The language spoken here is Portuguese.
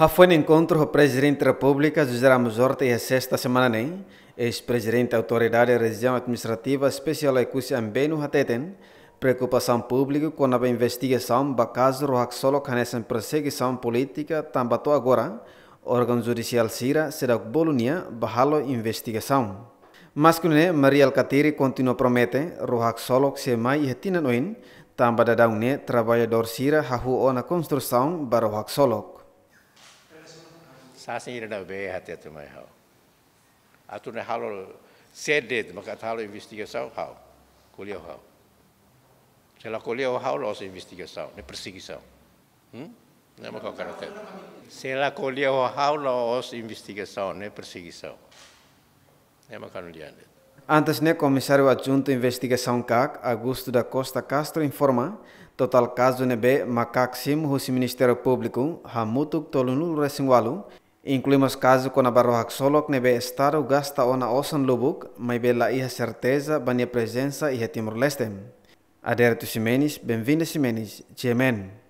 um encontro o presidente da República, José Ramos Horta, e a sexta semana nem, ex-presidente da Autoridade da Região Administrativa Especial Ecusi Ambeno Hateten, preocupação pública com a investigação do caso Rohaxolo Canessa perseguição política tambatou agora, órgão judicial Sira será Bolonia a investigação. Mas que é, Maria Alcatiri continua promete, Rohaxolo que se mai e retina noin, também da né, trabalhador Sira hahu na construção para Rohaxolo sasin na berrate tu mai hau. Atu na halo sede maka halo investigação hau, colheu hau. Hmm? Se ela colheu hau, nossa investigação, né perseguição. Hum? Não é uma qualquer até. Se ela colheu hau, nossa investigação, né perseguição. Não é uma Antes, né, comissário adjunto investigação kak Augusto da Costa Castro, informa total caso nebe makak sim hos Ministério Público hamutuk tolunul resingualu Incluímos caso quando a não Xolok estar estado gasta ona osan lubuk, mas bela ia certeza bania presença ia Timor-Leste. Adere tu bem-vindo Ximenes, Tchemen.